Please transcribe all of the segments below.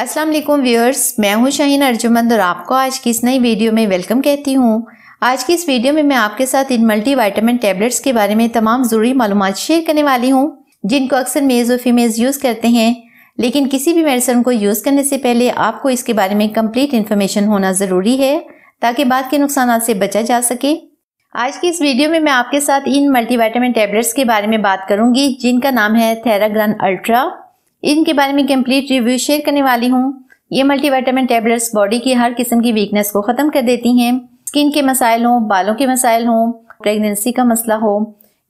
अस्सलाम वालेकुम व्यूअर्स मैं हूं शाहीन अर्जुमंद और आपको आज की इस नई वीडियो में वेलकम कहती हूं आज की इस वीडियो में मैं आपके साथ इन मल्टी वाइटामिन टेबलेट्स के बारे में तमाम ज़रूरी मालूम शेयर करने वाली हूं जिनको अक्सर मेज़ और फीमेज यूज़ करते हैं लेकिन किसी भी मेडिसन को यूज़ करने से पहले आपको इसके बारे में कम्प्लीट इन्फॉर्मेशन होना ज़रूरी है ताकि बाद के नुकसान से बचा जा सके आज की इस वीडियो में मैं आपके साथ इन वाइटामिन टेबलेट्स के बारे में बात करूंगी जिनका नाम है थेराग्रान अल्ट्रा इनके बारे में कम्प्लीट रिव्यू शेयर करने वाली हूँ ये मल्टीविटामिन टेबलेट्स बॉडी की हर किस्म की वीकनेस को ख़त्म कर देती हैं स्किन के मसाइल हों बालों के मसाइल हों प्रेगनेंसी का मसला हो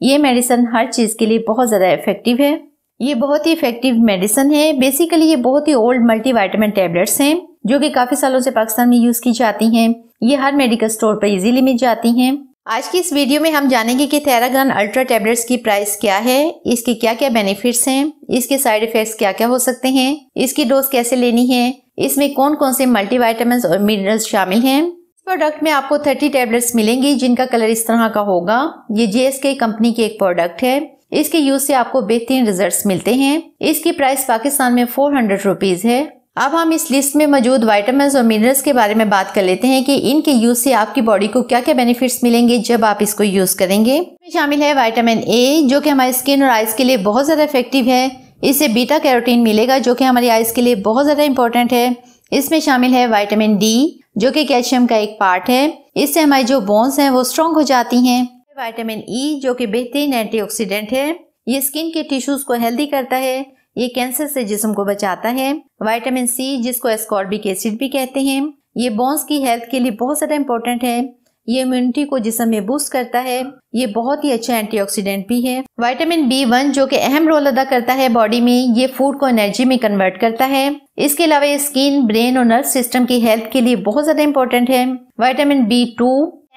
ये मेडिसन हर चीज़ के लिए बहुत ज़्यादा इफ़ेक्टिव है ये बहुत ही इफ़ेक्टिव मेडिसन है बेसिकली ये बहुत ही ओल्ड मल्टीविटामिन टेबलेट्स हैं जो कि काफ़ी सालों से पाकिस्तान में यूज़ की जाती हैं ये हर मेडिकल स्टोर पर ईजीली मिल जाती हैं आज की इस वीडियो में हम जानेंगे कि थेरागन अल्ट्रा टैबलेट्स की प्राइस क्या है इसके क्या क्या बेनिफिट्स हैं इसके साइड इफेक्ट्स क्या क्या हो सकते हैं इसकी डोज कैसे लेनी है इसमें कौन कौन से मल्टीवाइटामस और मिनरल्स शामिल हैं इस प्रोडक्ट में आपको 30 टैबलेट्स मिलेंगी जिनका कलर इस तरह का होगा ये जीएसके कंपनी के एक प्रोडक्ट है इसके यूज से आपको बेहतरीन रिजल्ट मिलते हैं इसकी प्राइस पाकिस्तान में फोर हंड्रेड है अब हम इस लिस्ट में मौजूद वाइटामिन और मिनरल्स के बारे में बात कर लेते हैं कि इनके यूज से आपकी बॉडी को क्या क्या बेनिफिट्स मिलेंगे जब आप इसको यूज करेंगे इसमें शामिल है वाइटामिन ए जो कि हमारी स्किन और आइज़ के लिए बहुत ज़्यादा इफेक्टिव है इससे बीटा कैरोटीन मिलेगा जो कि हमारी आइज़ के लिए बहुत ज़्यादा इंपॉर्टेंट है इसमें शामिल है वाइटामिन डी जो कि कैल्शियम का एक पार्ट है इससे हमारी जो बोन्स हैं वो स्ट्रॉन्ग हो जाती हैं वाइटामिन ई e, जो कि बेहतरीन एंटीऑक्सीडेंट है ये स्किन के टिश्यूज़ को हेल्दी करता है ये कैंसर से जिसम को बचाता है वाइटामिन सी जिसको एस्कॉर्बिक एसिड भी कहते हैं ये बोन्स की हेल्थ के लिए बहुत ज़्यादा इम्पोर्टेंट है ये इम्यूनिटी को जिसम में बूस्ट करता है ये बहुत ही अच्छा एंटीऑक्सीडेंट भी है वाइटामिन बी वन जो कि अहम रोल अदा करता है बॉडी में ये फूड को एनर्जी में कन्वर्ट करता है इसके अलावा ये स्किन ब्रेन और नर्व सिस्टम की हेल्थ के लिए बहुत ज्यादा इम्पोर्टेंट है वाइटामिन बी टू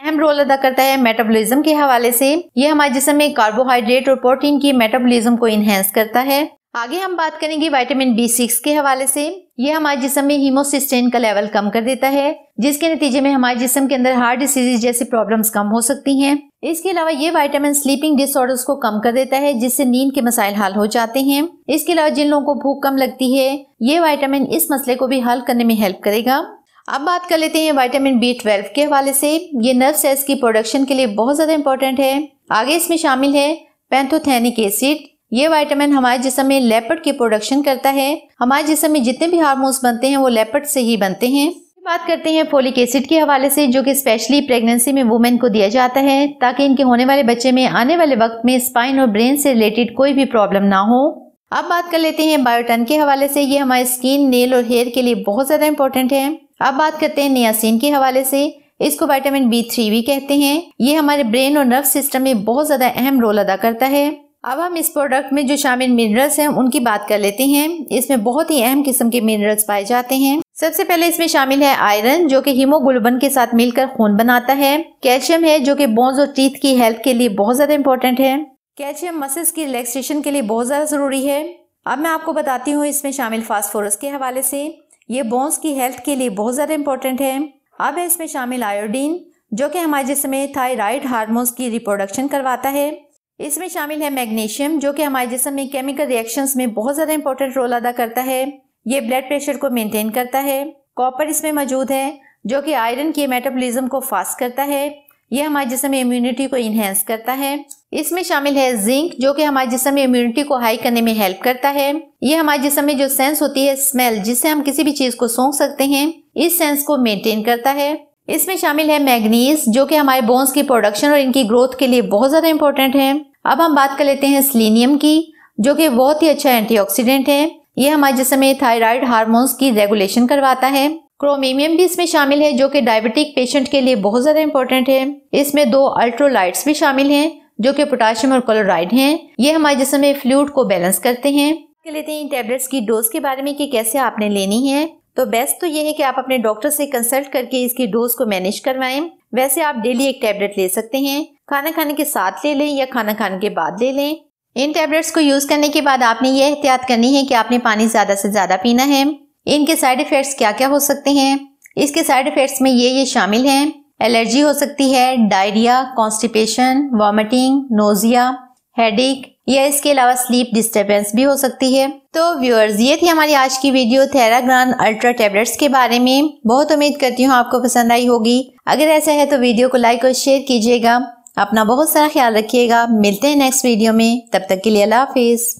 अहम रोल अदा करता है मेटाबॉलिज्म के हवाले से ये हमारे जिसम में कार्बोहाइड्रेट और प्रोटीन की मेटाबॉलिज्म को इन्हेंस करता है आगे हम बात करेंगे विटामिन बी सिक्स के हवाले से ये हमारे जिसम में हीमोसिस्टेन का लेवल कम कर देता है जिसके नतीजे में हमारे जिसम के अंदर हार्ट डिसीज जैसी प्रॉब्लम्स कम हो सकती हैं इसके अलावा ये विटामिन स्लीपिंग डिसऑर्डर्स को कम कर देता है जिससे नींद के मसाइल हल हो जाते हैं इसके अलावा जिन लोगों को भूख कम लगती है ये वाइटामिन इस मसले को भी हल करने में हेल्प करेगा अब बात कर लेते हैं वाइटामिन बी ट्वेल्व के हवाले से ये नर्व सेल्स की प्रोडक्शन के लिए बहुत ज़्यादा इंपॉर्टेंट है आगे इसमें शामिल है पैंथोथेनिक एसिड ये वाइटामिन हमारे जिसम में लेपट की प्रोडक्शन करता है हमारे जिसम में जितने भी हार्मोन्स बनते हैं वो लेपट से ही बनते हैं बात करते हैं फोलिक एसिड के हवाले से जो कि स्पेशली प्रेगनेंसी में वुमेन को दिया जाता है ताकि इनके होने वाले बच्चे में आने वाले वक्त में स्पाइन और ब्रेन से रिलेटेड कोई भी प्रॉब्लम ना हो अब बात कर लेते हैं बायोटन के हवाले से ये हमारे स्किन नेल और हेयर के लिए बहुत ज़्यादा इंपॉर्टेंट है अब बात करते हैं नियासिन के हवाले से इसको वाइटामिन बी थ्री भी कहते हैं ये हमारे ब्रेन और नर्व सिस्टम में बहुत ज़्यादा अहम रोल अदा करता है अब हम इस प्रोडक्ट में जो शामिल मिनरल्स हैं उनकी बात कर लेते हैं इसमें बहुत ही अहम किस्म के मिनरल्स पाए जाते हैं सबसे पहले इसमें शामिल है आयरन जो कि हीमोग्लोबिन के साथ मिलकर खून बनाता है कैल्शियम है जो कि बोन्स और टीथ की हेल्थ के लिए बहुत ज़्यादा इंपॉर्टेंट है कैल्शियम मसल्स की रिलैक्सेशन के लिए बहुत ज़्यादा ज़रूरी है अब मैं आपको बताती हूँ इसमें शामिल फास्फोरस के हवाले से ये बोन्स की हेल्थ के लिए बहुत ज़्यादा इंपॉर्टेंट है अब है इसमें शामिल आयोडीन जो कि हमारे जिसमें थायराइड हार्मोन्स की रिप्रोडक्शन करवाता है इसमें शामिल है मैग्नीशियम जो कि हमारे जिसम में केमिकल रिएक्शंस में बहुत ज़्यादा इंपॉर्टेंट रोल अदा करता है ये ब्लड प्रेशर को मेंटेन करता है कॉपर इसमें मौजूद है जो कि आयरन के मेटाबॉलिज्म को फास्ट करता है यह हमारे जिसम में इम्यूनिटी को इन्हेंस करता है इसमें शामिल है जिंक जो कि हमारे जिसम में इम्यूनिटी को हाई करने में हेल्प करता है ये हमारे जिसम में जो सेंस होती है स्मेल जिससे हम किसी भी चीज़ को सूंघ सकते हैं इस सेंस को मेंटेन करता है इसमें शामिल है मैग्नीज जो कि हमारे बोन्स की प्रोडक्शन और इनकी ग्रोथ के लिए बहुत ज़्यादा इंपॉर्टेंट है अब हम बात कर लेते हैं सिलीनियम की जो कि बहुत ही अच्छा एंटीऑक्सीडेंट है ये हमारे जिसमें थायराइड हार्मोन्स की रेगुलेशन करवाता है क्रोमीमियम भी इसमें शामिल है जो कि डायबिटिक पेशेंट के लिए बहुत ज़्यादा इंपॉर्टेंट है इसमें दो अल्ट्रोलाइट्स भी शामिल हैं जो कि पोटाशियम और क्लोराइड हैं ये हमारे जिसमें फ्लूड को बैलेंस करते हैं लेते हैं इन टेबलेट्स की डोज के बारे में कि कैसे आपने लेनी है तो बेस्ट तो ये है कि आप अपने डॉक्टर से कंसल्ट करके इसकी डोज को मैनेज करवाएं वैसे आप डेली एक टैबलेट ले सकते हैं खाना खाने के साथ ले लें या खाना खाने के बाद ले लें इन टैबलेट्स को यूज करने के बाद आपने ये एहतियात करनी है कि आपने पानी ज्यादा से ज्यादा पीना है इनके साइड इफेक्ट्स क्या क्या हो सकते हैं इसके साइड इफेक्ट्स में ये ये शामिल हैं एलर्जी हो सकती है diarrhoea constipation vomiting nausea headache या इसके अलावा स्लीप डिस्टरबेंस भी हो सकती है तो व्यूअर्स ये थी हमारी आज की वीडियो थेराग्रान अल्ट्रा टेबलेट्स के बारे में बहुत उम्मीद करती हूँ आपको पसंद आई होगी अगर ऐसा है तो वीडियो को लाइक और शेयर कीजिएगा अपना बहुत सारा ख्याल रखिएगा मिलते हैं नेक्स्ट वीडियो में तब तक के लिए अल्लाह हाफिज़